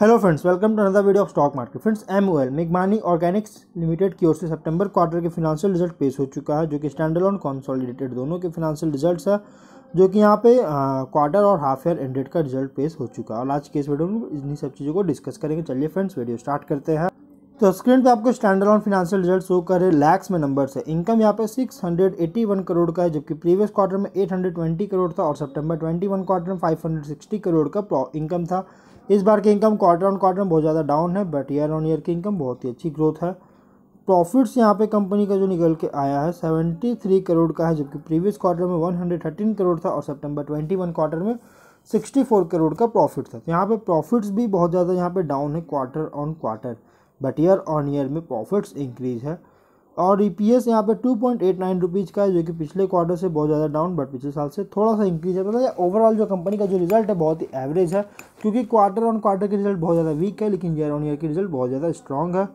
hello friends welcome to another video of stock market friends M O L मेघमानी organics limited की ओर से सितंबर क्वार्टर के फिनांशियल रिजल्ट पेश हो चुका है जो कि स्टैंडर्ड और कॉन्सोलिडेटेड दोनों के फिनांशियल रिजल्ट है जो कि यहाँ पे क्वार्टर और हाफ ईयर एंडेड का रिजल्ट पेश हो चुका है और आज के इस वीडियो में इन्हीं सब चीज़ों को डिस्कस करेंगे चलिए फ्रेंड्स वीडियो स्टार्ट करते हैं तो स्क्रीन पे आपको standalone financial result show कर रहे लैक्स में नंबर्स है इनकम यहाँ पे 681 करोड़ का है जबकि प्रीवियस क्वार्टर में 820 करोड़ था और सितंबर 21 क्वार्टर में 560 करोड़ का इनकम था इस बार की इनकम क्वार्टर ऑन क्वार्टर में बहुत ज़्यादा डाउन है बट ईयर ऑन ईयर की इनकम बहुत ही अच्छी ग्रोथ है प्रॉफिट्स यहाँ पे कंपनी का जो निकल के आया है सेवेंटी करोड़ का है जबकि प्रीवियस क्वार्टर में वन करोड़ था और सेप्टेम्बर ट्वेंटी क्वार्टर में सिक्सटी करोड़ का प्रॉफिट था तो यहाँ पर प्रॉफिट्स भी बहुत ज़्यादा यहाँ पर डाउन है quarter on quarter but year on year में प्रॉफिट्स इंक्रीज है और ई पी एस यहाँ पर two point eight nine rupees का है जो कि पिछले क्वार्टर से बहुत ज़्यादा डाउन बट पिछले साल से थोड़ा सा इंक्रीज है मतलब ओवरऑल जो कंपनी का जो रिजल्ट है बहुत ही एवरेज है क्योंकि क्वार्टर ऑन क्वार्टर के रिजल्ट बहुत ज़्यादा वीक है लेकिन ईयर ऑन ईयर के रिजल्ट बहुत ज़्यादा स्ट्रॉन्ग है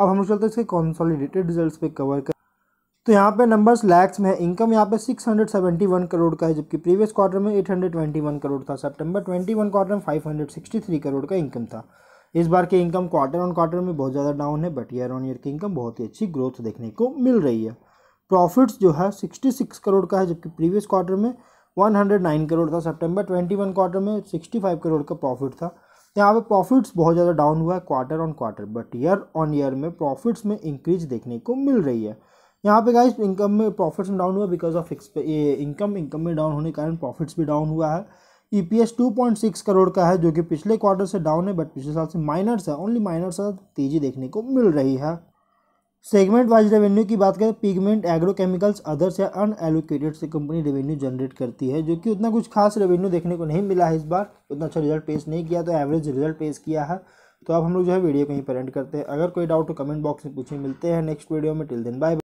अब हम चलते हैं इसके कॉन्सॉलीडेटेड रिजल्ट पे कवर कर तो यहाँ पे नंबर्स लैक्स में है इनकम यहाँ पे 671 करोड़ का है जबकि प्रीवियस क्वार्टर में 821 करोड़ था सितंबर 21 क्वार्टर में 563 करोड़ का इनकम था इस बार की इनकम क्वार्टर ऑन क्वार्टर में बहुत ज़्यादा डाउन है बट ईयर ऑन ईयर की इनकम बहुत ही अच्छी ग्रोथ देखने को मिल रही है प्रॉफिट्स जो है सिक्सटी सिक्स करोड़ का है जबकि प्रीवियस क्वार्टर में वन हंड्रेड नाइन करोड़ था सितंबर वन क्वार्टर में सिक्सटी फाइव करोड़ का प्रॉफिट था यहाँ पे प्रॉफिट्स बहुत ज़्यादा डाउन हुआ है quarter on quarter but year on year में प्रॉफिट्स में इंक्रीज देखने को मिल रही है यहाँ पे गाइस इनकम में प्रॉफिट्स में डाउन हुआ बिकॉज ऑफ इनकम इनकम में डाउन होने के कारण प्रॉफिट्स भी डाउन हुआ है ईपीएस e 2.6 करोड़ का है जो कि पिछले क्वार्टर से डाउन है बट पिछले साल से माइनर्स है ओनली माइनर्स तेजी देखने को मिल रही है सेगमेंट वाइज रेवेन्यू की बात करें पिगमेंट एग्रोकेमिकल्स अदर्स या अनएलोकेटेड से कंपनी रेवेन्यू जनरेट करती है जो कि उतना कुछ खास रेवेन्यू देखने को नहीं मिला है इस बार उतना अच्छा रिजल्ट पेश नहीं किया तो एवरेज रिजल्ट पेश किया है तो अब हम लोग जो है वीडियो कहीं पर एंड करते हैं अगर कोई डाउट हो कमेंट बॉक्स में पूछे मिलते हैं नेक्स्ट वीडियो में टिल दिन बाय